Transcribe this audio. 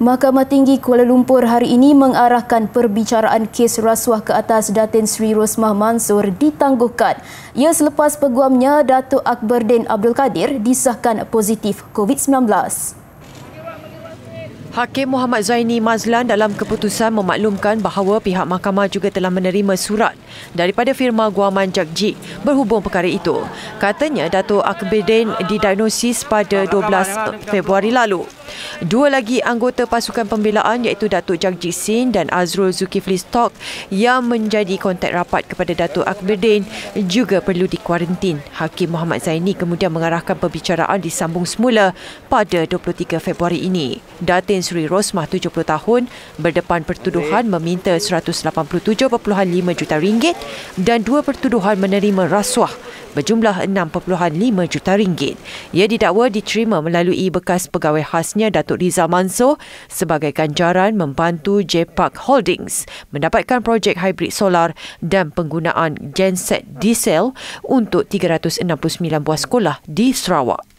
Mahkamah Tinggi Kuala Lumpur hari ini mengarahkan perbicaraan kes rasuah ke atas Datin Sri Rosmah Mansur ditangguhkan. Ia selepas peguamnya Datuk Akbardin Abdul Kadir disahkan positif COVID-19. Hakim Muhammad Zaini Mazlan dalam keputusan memaklumkan bahawa pihak mahkamah juga telah menerima surat daripada firma Guaman Jagji berhubung perkara itu. Katanya Dato' Akbedin didiagnosis pada 12 Februari lalu. Dua lagi anggota pasukan pembelaan iaitu Datuk Jagjit Singh dan Azrul Zulkifli Stok yang menjadi kontak rapat kepada Datuk Akbedin juga perlu dikuarantin. Hakim Muhammad Zaini kemudian mengarahkan perbicaraan disambung semula pada 23 Februari ini. Datin Suri Rosmah 70 tahun berdepan pertuduhan meminta 187.5 juta ringgit dan dua pertuduhan menerima rasuah berjumlah 6.5 juta ringgit. Ia didakwa diterima melalui bekas pegawai khasnya Datuk Rizal Manso sebagai ganjaran membantu J Park Holdings mendapatkan projek hybrid solar dan penggunaan genset diesel untuk 369 buah sekolah di Sarawak.